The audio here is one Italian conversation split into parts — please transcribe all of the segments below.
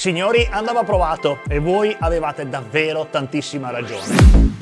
Signori, andava provato e voi avevate davvero tantissima ragione.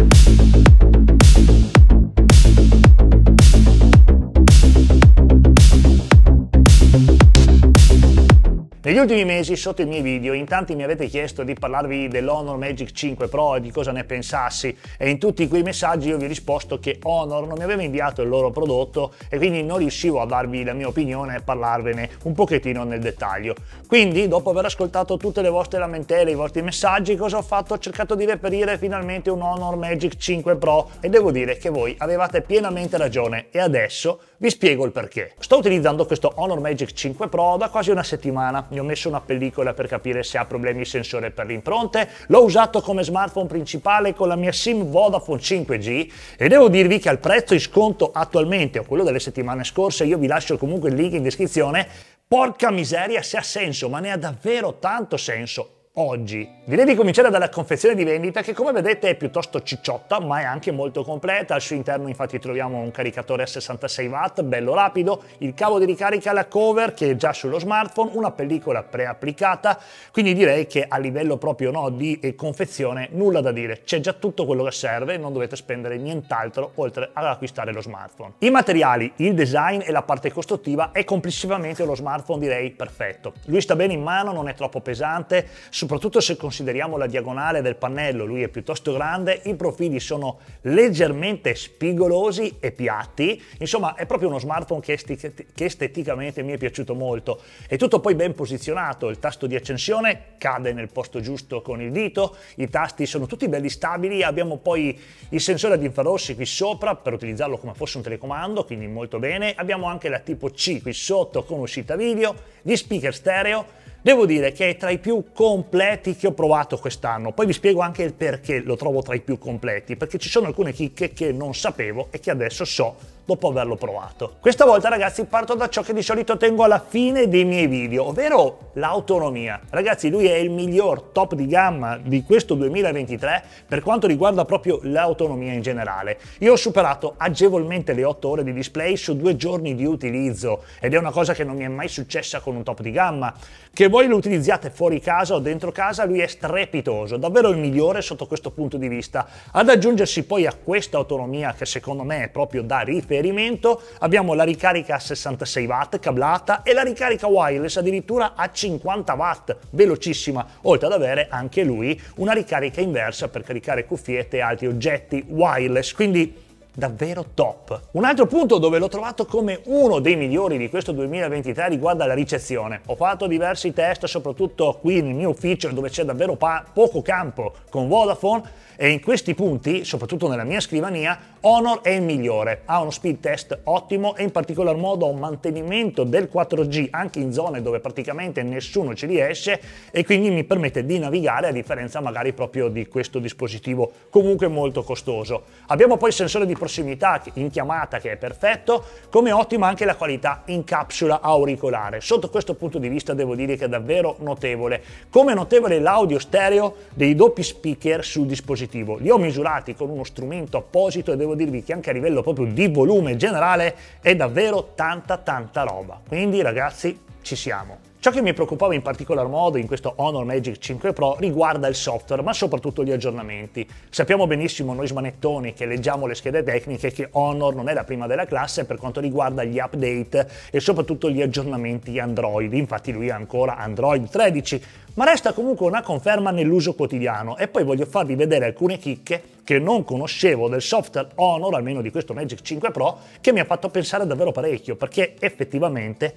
Negli ultimi mesi sotto i miei video in tanti mi avete chiesto di parlarvi dell'Honor Magic 5 Pro e di cosa ne pensassi e in tutti quei messaggi io vi ho risposto che Honor non mi aveva inviato il loro prodotto e quindi non riuscivo a darvi la mia opinione e parlarvene un pochettino nel dettaglio. Quindi dopo aver ascoltato tutte le vostre lamentele, e i vostri messaggi, cosa ho fatto? Ho cercato di reperire finalmente un Honor Magic 5 Pro e devo dire che voi avevate pienamente ragione e adesso vi spiego il perché. Sto utilizzando questo Honor Magic 5 Pro da quasi una settimana ho messo una pellicola per capire se ha problemi il sensore per le impronte, l'ho usato come smartphone principale con la mia SIM Vodafone 5G e devo dirvi che al prezzo in sconto attualmente o quello delle settimane scorse, io vi lascio comunque il link in descrizione, porca miseria se ha senso, ma ne ha davvero tanto senso oggi. Direi di cominciare dalla confezione di vendita che come vedete è piuttosto cicciotta ma è anche molto completa, al suo interno infatti troviamo un caricatore a 66 watt bello rapido, il cavo di ricarica la cover che è già sullo smartphone, una pellicola preapplicata, quindi direi che a livello proprio no, di eh, confezione nulla da dire, c'è già tutto quello che serve, non dovete spendere nient'altro oltre ad acquistare lo smartphone. I materiali, il design e la parte costruttiva è complessivamente lo smartphone direi perfetto, lui sta bene in mano, non è troppo pesante, soprattutto se consideriamo la diagonale del pannello, lui è piuttosto grande, i profili sono leggermente spigolosi e piatti, insomma è proprio uno smartphone che, che esteticamente mi è piaciuto molto. È tutto poi ben posizionato, il tasto di accensione cade nel posto giusto con il dito, i tasti sono tutti belli stabili, abbiamo poi il sensore ad infrarossi qui sopra per utilizzarlo come fosse un telecomando, quindi molto bene, abbiamo anche la tipo C qui sotto con uscita video, gli speaker stereo, Devo dire che è tra i più completi che ho provato quest'anno, poi vi spiego anche il perché lo trovo tra i più completi, perché ci sono alcune chicche che non sapevo e che adesso so dopo averlo provato. Questa volta ragazzi parto da ciò che di solito tengo alla fine dei miei video, ovvero l'autonomia. Ragazzi lui è il miglior top di gamma di questo 2023 per quanto riguarda proprio l'autonomia in generale. Io ho superato agevolmente le 8 ore di display su due giorni di utilizzo ed è una cosa che non mi è mai successa con un top di gamma. Che voi lo utilizziate fuori casa o dentro casa lui è strepitoso, davvero il migliore sotto questo punto di vista. Ad aggiungersi poi a questa autonomia che secondo me è proprio da riferimento esperimento abbiamo la ricarica a 66 watt cablata e la ricarica wireless addirittura a 50 watt, velocissima, oltre ad avere anche lui una ricarica inversa per caricare cuffiette e altri oggetti wireless, quindi davvero top. Un altro punto dove l'ho trovato come uno dei migliori di questo 2023 riguarda la ricezione. Ho fatto diversi test, soprattutto qui nel mio ufficio dove c'è davvero poco campo con Vodafone e in questi punti, soprattutto nella mia scrivania, Honor è il migliore. Ha uno speed test ottimo e in particolar modo un mantenimento del 4G anche in zone dove praticamente nessuno ci riesce e quindi mi permette di navigare a differenza magari proprio di questo dispositivo comunque molto costoso. Abbiamo poi il sensore di prossimità in chiamata che è perfetto, come ottima anche la qualità in capsula auricolare. Sotto questo punto di vista devo dire che è davvero notevole. Come notevole l'audio stereo dei doppi speaker sul dispositivo positivo. Li ho misurati con uno strumento apposito e devo dirvi che anche a livello proprio di volume generale è davvero tanta tanta roba. Quindi ragazzi ci siamo. Ciò che mi preoccupava in particolar modo in questo Honor Magic 5 Pro riguarda il software, ma soprattutto gli aggiornamenti. Sappiamo benissimo noi smanettoni che leggiamo le schede tecniche che Honor non è la prima della classe per quanto riguarda gli update e soprattutto gli aggiornamenti Android, infatti lui ha ancora Android 13, ma resta comunque una conferma nell'uso quotidiano e poi voglio farvi vedere alcune chicche che non conoscevo del software Honor, almeno di questo Magic 5 Pro, che mi ha fatto pensare davvero parecchio, perché effettivamente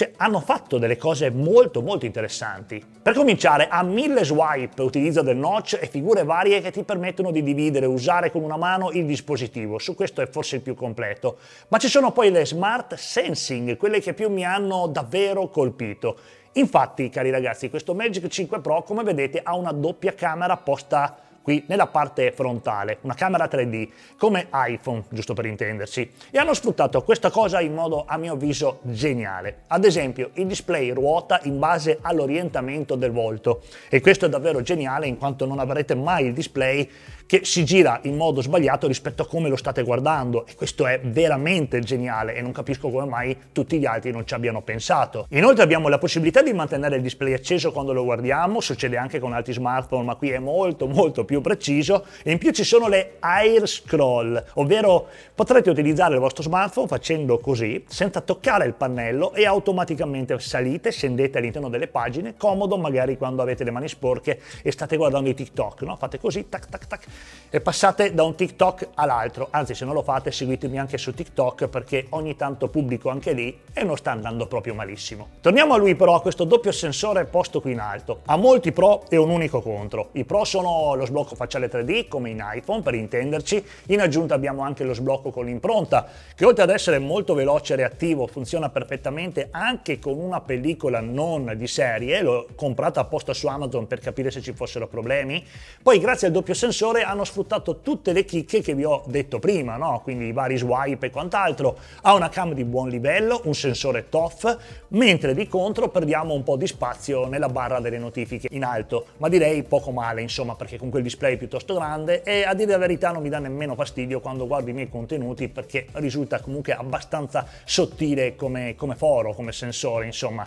cioè, hanno fatto delle cose molto molto interessanti. Per cominciare, ha mille swipe, utilizza del notch e figure varie che ti permettono di dividere e usare con una mano il dispositivo. Su questo è forse il più completo. Ma ci sono poi le smart sensing, quelle che più mi hanno davvero colpito. Infatti, cari ragazzi, questo Magic 5 Pro, come vedete, ha una doppia camera posta qui nella parte frontale, una camera 3D, come iPhone, giusto per intenderci, e hanno sfruttato questa cosa in modo a mio avviso geniale. Ad esempio, il display ruota in base all'orientamento del volto e questo è davvero geniale in quanto non avrete mai il display che si gira in modo sbagliato rispetto a come lo state guardando e questo è veramente geniale e non capisco come mai tutti gli altri non ci abbiano pensato. Inoltre abbiamo la possibilità di mantenere il display acceso quando lo guardiamo, succede anche con altri smartphone ma qui è molto molto più preciso e in più ci sono le air scroll, ovvero potrete utilizzare il vostro smartphone facendo così senza toccare il pannello e automaticamente salite, scendete all'interno delle pagine, comodo magari quando avete le mani sporche e state guardando i TikTok, no? fate così, tac tac tac e passate da un TikTok all'altro. Anzi, se non lo fate, seguitemi anche su TikTok perché ogni tanto pubblico anche lì e non sta andando proprio malissimo. Torniamo a lui però, a questo doppio sensore posto qui in alto. Ha molti pro e un unico contro. I pro sono lo sblocco facciale 3D come in iPhone per intenderci, in aggiunta abbiamo anche lo sblocco con l'impronta che oltre ad essere molto veloce e reattivo funziona perfettamente anche con una pellicola non di serie, l'ho comprata apposta su Amazon per capire se ci fossero problemi. Poi grazie al doppio sensore hanno sfruttato tutte le chicche che vi ho detto prima, no? quindi i vari swipe e quant'altro. Ha una cam di buon livello, un sensore TOF, mentre di contro perdiamo un po' di spazio nella barra delle notifiche in alto, ma direi poco male insomma perché con quel display è piuttosto grande e a dire la verità non mi dà nemmeno fastidio quando guardo i miei contenuti perché risulta comunque abbastanza sottile come, come foro, come sensore insomma.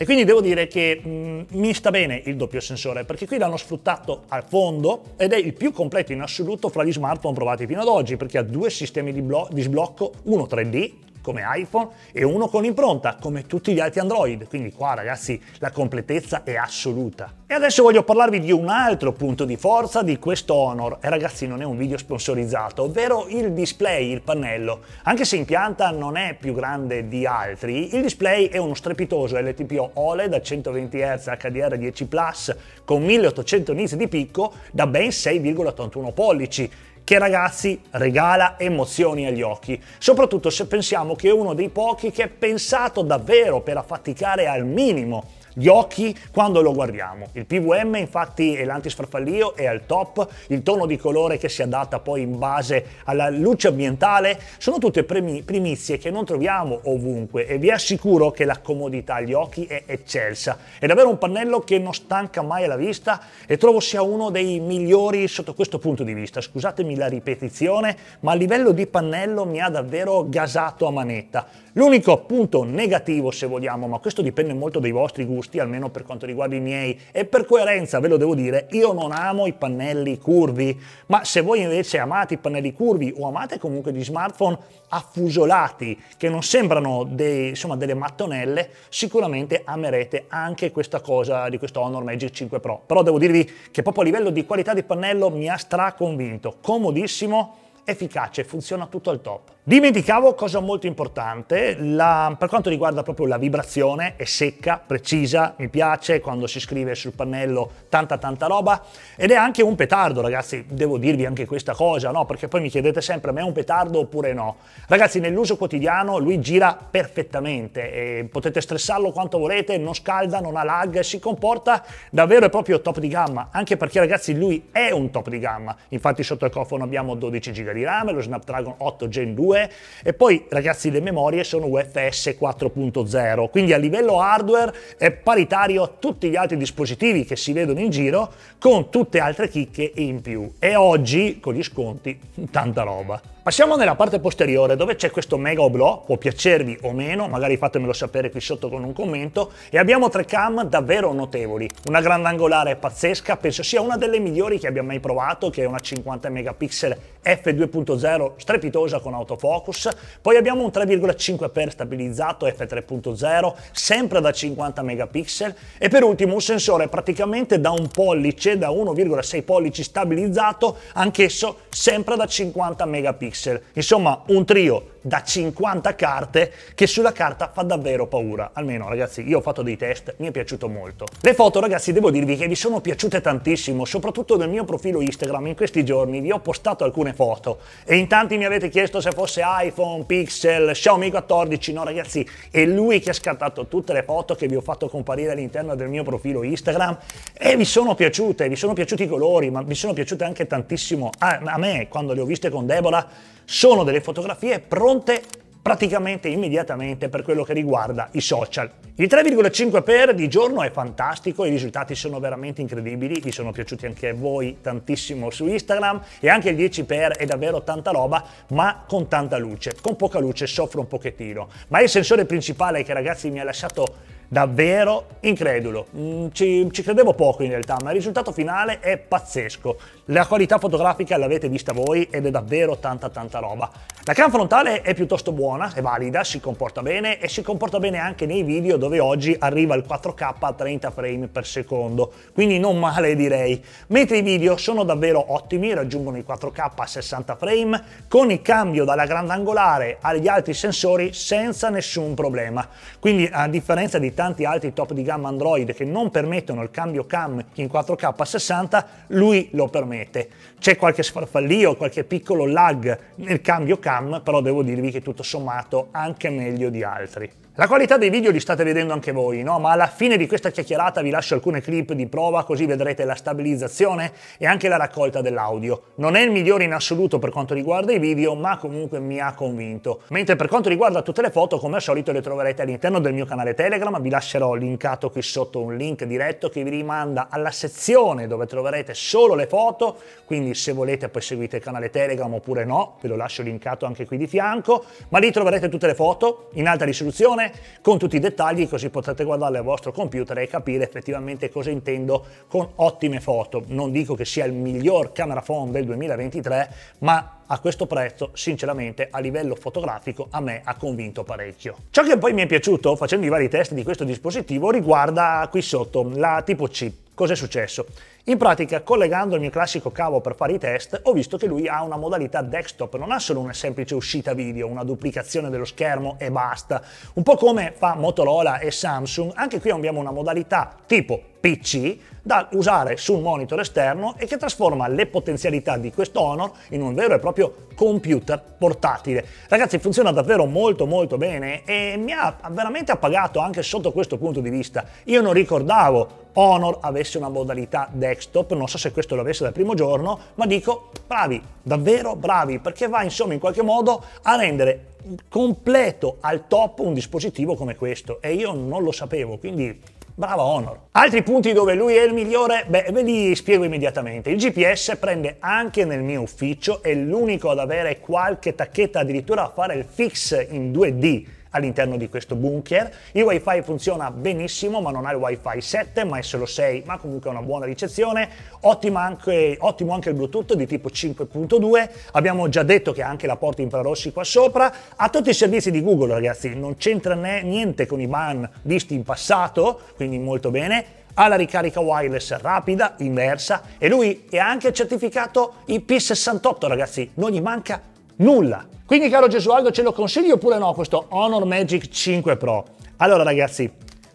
E quindi devo dire che mh, mm, mi sta bene il doppio sensore, perché qui l'hanno sfruttato al fondo ed è il più completo in assoluto fra gli smartphone provati fino ad oggi, perché ha due sistemi di, di sblocco, uno 3D come iPhone e uno con impronta come tutti gli altri Android, quindi qua ragazzi la completezza è assoluta. E adesso voglio parlarvi di un altro punto di forza di questo Honor, e ragazzi non è un video sponsorizzato, ovvero il display, il pannello. Anche se in pianta non è più grande di altri, il display è uno strepitoso LTPO OLED a 120 Hz HDR 10 Plus con 1800 nits di picco da ben 6,81 pollici che ragazzi regala emozioni agli occhi, soprattutto se pensiamo che è uno dei pochi che è pensato davvero per affaticare al minimo gli occhi quando lo guardiamo. Il PVM infatti e l'antisfarfallio è al top, il tono di colore che si adatta poi in base alla luce ambientale, sono tutte primizie che non troviamo ovunque e vi assicuro che la comodità agli occhi è eccelsa. È davvero un pannello che non stanca mai la vista e trovo sia uno dei migliori sotto questo punto di vista. Scusatemi la ripetizione, ma a livello di pannello mi ha davvero gasato a manetta. L'unico punto negativo se vogliamo, ma questo dipende molto dai vostri gusti, gusti, almeno per quanto riguarda i miei, e per coerenza ve lo devo dire, io non amo i pannelli curvi, ma se voi invece amate i pannelli curvi o amate comunque gli smartphone affusolati, che non sembrano dei, insomma, delle mattonelle, sicuramente amerete anche questa cosa di questo Honor Magic 5 Pro. Però devo dirvi che proprio a livello di qualità di pannello mi ha straconvinto, comodissimo, efficace, funziona tutto al top. Dimenticavo cosa molto importante, la, per quanto riguarda proprio la vibrazione, è secca, precisa, mi piace quando si scrive sul pannello tanta tanta roba ed è anche un petardo ragazzi, devo dirvi anche questa cosa, no? Perché poi mi chiedete sempre ma è un petardo oppure no? Ragazzi nell'uso quotidiano lui gira perfettamente, potete stressarlo quanto volete, non scalda, non ha lag, si comporta davvero e proprio top di gamma, anche perché ragazzi lui è un top di gamma, infatti sotto il cofano abbiamo 12 GB giga di RAM, lo Snapdragon 8 Gen 2 e poi ragazzi le memorie sono UFS 4.0, quindi a livello hardware è paritario a tutti gli altri dispositivi che si vedono in giro con tutte altre chicche in più e oggi con gli sconti tanta roba. Passiamo nella parte posteriore dove c'è questo mega oblò, può piacervi o meno, magari fatemelo sapere qui sotto con un commento, e abbiamo tre cam davvero notevoli. Una grandangolare pazzesca, penso sia una delle migliori che abbia mai provato, che è una 50 megapixel f2.0 strepitosa con autofocus, poi abbiamo un 3,5x stabilizzato f3.0, sempre da 50 megapixel, e per ultimo un sensore praticamente da un pollice, da 1,6 pollici stabilizzato, anch'esso sempre da 50 megapixel pixel. Insomma, un trio da 50 carte che sulla carta fa davvero paura. Almeno ragazzi io ho fatto dei test, mi è piaciuto molto. Le foto ragazzi devo dirvi che vi sono piaciute tantissimo, soprattutto nel mio profilo Instagram in questi giorni vi ho postato alcune foto e in tanti mi avete chiesto se fosse iPhone, Pixel, Xiaomi 14, no ragazzi è lui che ha scattato tutte le foto che vi ho fatto comparire all'interno del mio profilo Instagram e vi sono piaciute, vi sono piaciuti i colori, ma vi sono piaciute anche tantissimo a, a me quando le ho viste con Debola. sono delle fotografie pronte fronte praticamente immediatamente per quello che riguarda i social. Il 3,5 per di giorno è fantastico, i risultati sono veramente incredibili, vi sono piaciuti anche a voi tantissimo su Instagram e anche il 10 per è davvero tanta roba, ma con tanta luce. Con poca luce soffro un pochettino, ma il sensore principale che ragazzi mi ha lasciato davvero incredulo. Mm, ci, ci, credevo poco in realtà, ma il risultato finale è pazzesco. La qualità fotografica l'avete vista voi ed è davvero tanta tanta roba. La cam frontale è piuttosto buona, è valida, si comporta bene e si comporta bene anche nei video dove oggi arriva il 4K a 30 frame per secondo, quindi non male direi. Mentre i video sono davvero ottimi, raggiungono i 4K a 60 frame con il cambio dalla grandangolare agli altri sensori senza nessun problema. Quindi a differenza di tanti altri top di gamma Android che non permettono il cambio cam in 4K 60, lui lo permette. C'è qualche sfarfallio, qualche piccolo lag nel cambio cam, però devo dirvi che tutto sommato anche meglio di altri. La qualità dei video li state vedendo anche voi, no? ma alla fine di questa chiacchierata vi lascio alcune clip di prova così vedrete la stabilizzazione e anche la raccolta dell'audio. Non è il migliore in assoluto per quanto riguarda i video, ma comunque mi ha convinto. Mentre per quanto riguarda tutte le foto, come al solito le troverete all'interno del mio canale Telegram, vi lascerò linkato qui sotto un link diretto che vi rimanda alla sezione dove troverete solo le foto, quindi se volete poi seguite il canale Telegram oppure no, ve lo lascio linkato anche qui di fianco, ma lì troverete tutte le foto in alta risoluzione spiegazione con tutti i dettagli così potrete guardarle al vostro computer e capire effettivamente cosa intendo con ottime foto. Non dico che sia il miglior camera phone del 2023, ma a questo prezzo sinceramente a livello fotografico a me ha convinto parecchio. Ciò che poi mi è piaciuto facendo i vari test di questo dispositivo riguarda qui sotto la tipo C cosa è successo? In pratica, collegando il mio classico cavo per fare i test, ho visto che lui ha una modalità desktop, non ha solo una semplice uscita video, una duplicazione dello schermo e basta. Un po' come fa Motorola e Samsung, anche qui abbiamo una modalità tipo PC da usare su un monitor esterno e che trasforma le potenzialità di questo Honor in un vero e proprio computer portatile. Ragazzi funziona davvero molto molto bene e mi ha veramente appagato anche sotto questo punto di vista. Io non ricordavo Honor avesse una modalità desktop, non so se questo lo avesse dal primo giorno, ma dico bravi, davvero bravi, perché va insomma in qualche modo a rendere completo al top un dispositivo come questo e io non lo sapevo, quindi Bravo Honor. Altri punti dove lui è il migliore, beh, ve li spiego immediatamente. Il GPS prende anche nel mio ufficio, è l'unico ad avere qualche tacchetta addirittura a fare il fix in 2D all'interno di questo bunker. Il wifi funziona benissimo, ma non ha il wifi 7, ma è solo 6, ma comunque ha una buona ricezione. Ottimo anche, ottimo anche il Bluetooth di tipo 5.2. Abbiamo già detto che ha anche la porta infrarossi qua sopra. Ha tutti i servizi di Google, ragazzi, non c'entra niente con i ban visti in passato, quindi molto bene ha la ricarica wireless rapida, inversa e lui è anche certificato IP68 ragazzi, non gli manca nulla. Quindi caro Gesualdo ce lo consigli oppure no questo Honor Magic 5 Pro? Allora ragazzi,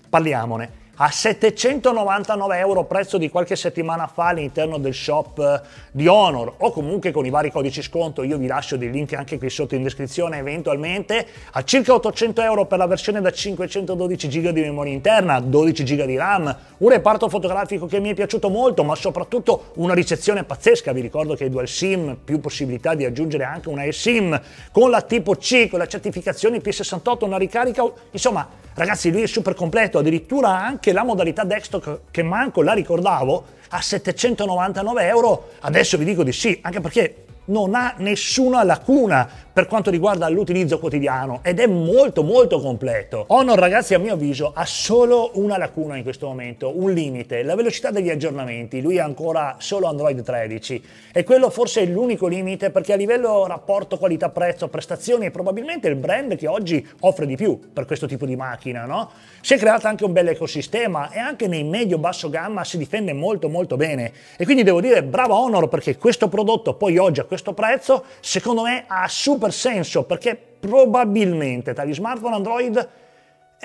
parliamone a 799 euro prezzo di qualche settimana fa all'interno del shop eh, di Honor o comunque con i vari codici sconto, io vi lascio dei link anche qui sotto in descrizione eventualmente, a circa 800 euro per la versione da 512 GB di memoria interna, 12 GB di RAM, un reparto fotografico che mi è piaciuto molto ma soprattutto una ricezione pazzesca, vi ricordo che i dual SIM, più possibilità di aggiungere anche una eSIM con la tipo C, con la certificazione P68, una ricarica, insomma ragazzi lui è super completo, addirittura anche che la modalità desktop, che manco la ricordavo, a 799 euro, adesso vi dico di sì, anche perché non ha nessuna lacuna per quanto riguarda l'utilizzo quotidiano ed è molto molto completo. Honor ragazzi a mio avviso ha solo una lacuna in questo momento, un limite, la velocità degli aggiornamenti, lui ha ancora solo Android 13 e quello forse è l'unico limite perché a livello rapporto qualità prezzo prestazioni è probabilmente il brand che oggi offre di più per questo tipo di macchina, no? Si è creato anche un bel ecosistema e anche nei medio basso gamma si difende molto molto bene e quindi devo dire bravo Honor perché questo prodotto poi oggi a questo questo prezzo, secondo me ha super senso perché probabilmente tra gli smartphone Android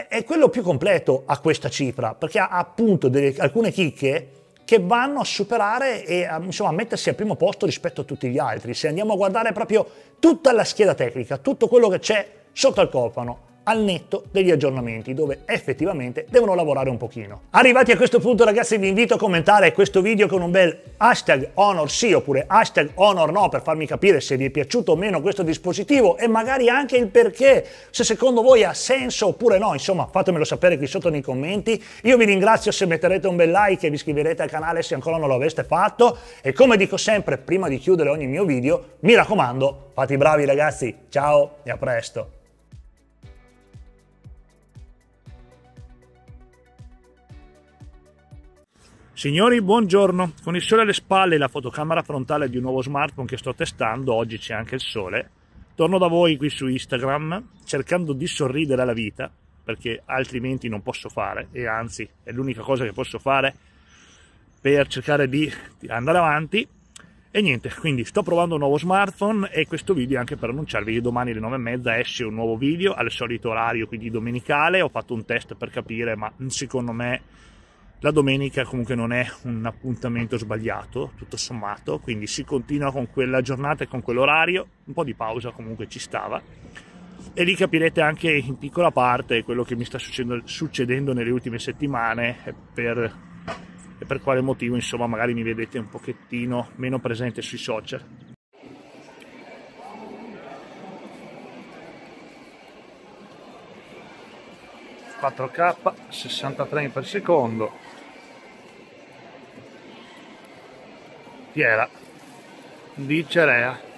è quello più completo a questa cifra, perché ha appunto delle, alcune chicche che vanno a superare e a, insomma, a mettersi al primo posto rispetto a tutti gli altri. Se andiamo a guardare proprio tutta la scheda tecnica, tutto quello che c'è sotto al cofano, al netto degli aggiornamenti dove effettivamente devono lavorare un pochino. Arrivati a questo punto ragazzi vi invito a commentare questo video con un bel hashtag honor sì oppure hashtag honor no per farmi capire se vi è piaciuto o meno questo dispositivo e magari anche il perché, se secondo voi ha senso oppure no, insomma fatemelo sapere qui sotto nei commenti. Io vi ringrazio se metterete un bel like e vi iscriverete al canale se ancora non lo aveste fatto e come dico sempre prima di chiudere ogni mio video, mi raccomando, fate i bravi ragazzi, ciao e a presto! Signori, buongiorno. Con il sole alle spalle e la fotocamera frontale di un nuovo smartphone che sto testando, oggi c'è anche il sole, torno da voi qui su Instagram cercando di sorridere alla vita, perché altrimenti non posso fare, e anzi è l'unica cosa che posso fare per cercare di andare avanti. E niente, quindi sto provando un nuovo smartphone e questo video anche per annunciarvi che domani alle 9.30 esce un nuovo video al solito orario, quindi domenicale. Ho fatto un test per capire, ma secondo me la domenica comunque non è un appuntamento sbagliato, tutto sommato, quindi si continua con quella giornata e con quell'orario, un po' di pausa comunque ci stava. E lì capirete anche in piccola parte quello che mi sta succedendo, succedendo nelle ultime settimane e per, e per quale motivo insomma magari mi vedete un pochettino meno presente sui social. ...4K, 63 frame per secondo, fiera di cerea